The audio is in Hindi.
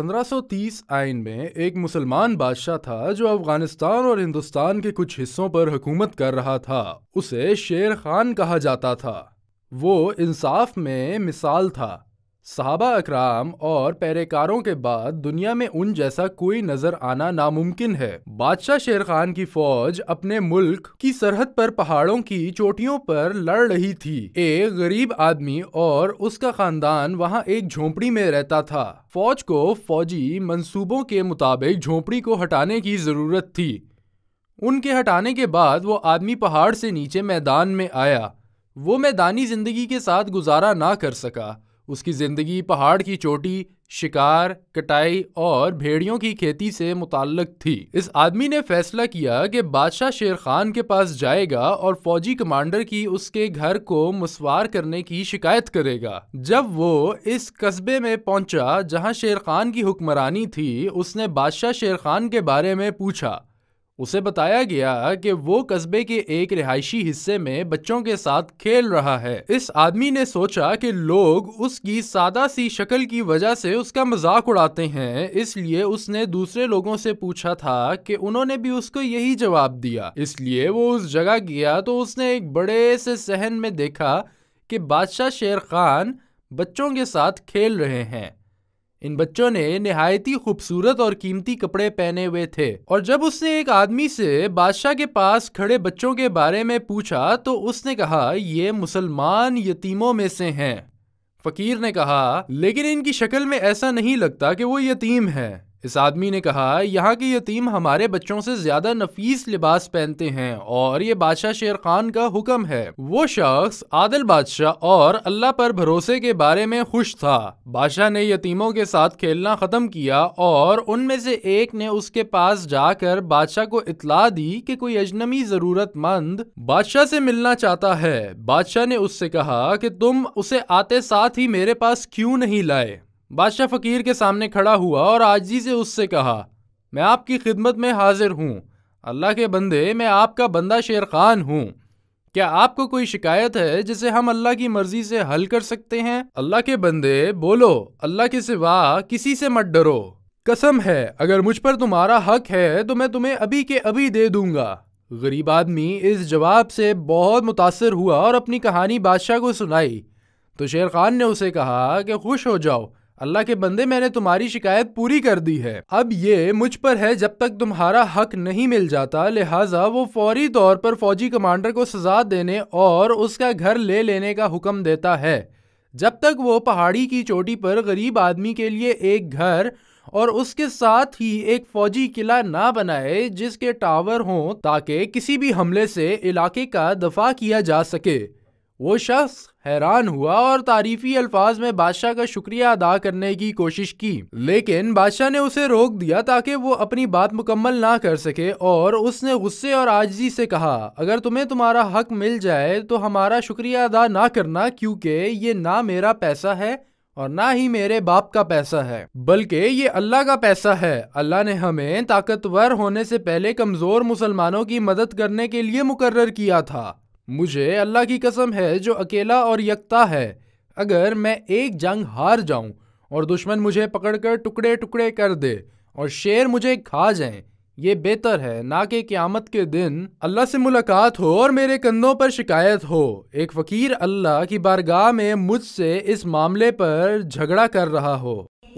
1530 आइन में एक मुसलमान बादशाह था जो अफगानिस्तान और हिंदुस्तान के कुछ हिस्सों पर हुकूमत कर रहा था उसे शेर खान कहा जाता था वो इंसाफ में मिसाल था सहाबा अकराम और पैरेकारों के बाद दुनिया में उन जैसा कोई नजर आना नामुमकिन है बादशाह शेर खान की फौज अपने मुल्क की सरहद पर पहाड़ों की चोटियों पर लड़ रही थी एक गरीब आदमी और उसका खानदान वहाँ एक झोपड़ी में रहता था फौज को फौजी मंसूबों के मुताबिक झोपड़ी को हटाने की जरूरत थी उनके हटाने के बाद वो आदमी पहाड़ से नीचे मैदान में आया वो मैदानी जिंदगी के साथ गुजारा ना कर सका उसकी ज़िंदगी पहाड़ की चोटी शिकार कटाई और भेड़ियों की खेती से मुतक थी इस आदमी ने फैसला किया कि बादशाह शेर खान के पास जाएगा और फौजी कमांडर की उसके घर को मुसवार करने की शिकायत करेगा जब वो इस कस्बे में पहुंचा जहां शेर खान की हुक्मरानी थी उसने बादशाह शेर खान के बारे में पूछा उसे बताया गया कि वो कस्बे के एक रिहायशी हिस्से में बच्चों के साथ खेल रहा है इस आदमी ने सोचा कि लोग उसकी सादा सी शक्ल की वजह से उसका मजाक उड़ाते हैं इसलिए उसने दूसरे लोगों से पूछा था कि उन्होंने भी उसको यही जवाब दिया इसलिए वो उस जगह गया तो उसने एक बड़े से सहन में देखा कि बादशाह शेर खान बच्चों के साथ खेल रहे हैं इन बच्चों ने नहायत ही खूबसूरत और कीमती कपड़े पहने हुए थे और जब उसने एक आदमी से बादशाह के पास खड़े बच्चों के बारे में पूछा तो उसने कहा ये मुसलमान यतीमों में से हैं फकीर ने कहा लेकिन इनकी शक्ल में ऐसा नहीं लगता कि वो यतीम हैं इस आदमी ने कहा यहाँ के यतीम हमारे बच्चों से ज्यादा नफीस लिबास पहनते हैं और ये बादशाह शेर खान का हुक्म है वो शख्स आदिल बादशाह और अल्लाह पर भरोसे के बारे में खुश था बादशाह ने यतीमों के साथ खेलना खत्म किया और उनमें से एक ने उसके पास जाकर बादशाह को इतला दी कि कोई अजनबी जरूरतमंद बादशाह से मिलना चाहता है बादशाह ने उससे कहा कि तुम उसे आते साथ ही मेरे पास क्यों नहीं लाए बादशाह फ़कीर के सामने खड़ा हुआ और आजी से उससे कहा मैं आपकी खिदमत में हाजिर हूँ अल्लाह के बंदे मैं आपका बंदा शेर खान हूँ क्या आपको कोई शिकायत है जिसे हम अल्लाह की मर्जी से हल कर सकते हैं अल्लाह के बंदे बोलो अल्लाह के सिवा किसी से मत डरो कसम है अगर मुझ पर तुम्हारा हक है तो मैं तुम्हें अभी के अभी दे दूंगा गरीब आदमी इस जवाब से बहुत मुतासर हुआ और अपनी कहानी बादशाह को सुनाई तो शेर खान ने उसे कहा कि खुश हो जाओ अल्लाह के बंदे मैंने तुम्हारी शिकायत पूरी कर दी है अब ये मुझ पर है जब तक तुम्हारा हक नहीं मिल जाता लिहाजा वो फौरी तौर पर फौजी कमांडर को सजा देने और उसका घर ले लेने का हुक्म देता है जब तक वो पहाड़ी की चोटी पर गरीब आदमी के लिए एक घर और उसके साथ ही एक फौजी किला ना बनाए जिसके टावर हों ताकि किसी भी हमले से इलाके का दफा किया जा सके वो शख्स हैरान हुआ और तारीफी अल्फाज में बादशाह का शुक्रिया अदा करने की कोशिश की लेकिन बादशाह ने उसे रोक दिया ताकि वो अपनी बात मुकम्मल ना कर सके और उसने गुस्से और आजजी से कहा अगर तुम्हें तुम्हारा हक मिल जाए तो हमारा शुक्रिया अदा ना करना क्योंकि ये ना मेरा पैसा है और ना ही मेरे बाप का पैसा है बल्कि ये अल्लाह का पैसा है अल्लाह ने हमें ताकतवर होने से पहले कमज़ोर मुसलमानों की मदद करने के लिए मुकर्र किया था मुझे अल्लाह की कसम है जो अकेला और यकता है अगर मैं एक जंग हार जाऊं और दुश्मन मुझे पकड़कर टुकड़े टुकड़े कर दे और शेर मुझे खा जाए ये बेहतर है ना कि क़्यामत के दिन अल्लाह से मुलाकात हो और मेरे कंधों पर शिकायत हो एक फ़कीर अल्लाह की बारगाह में मुझसे इस मामले पर झगड़ा कर रहा हो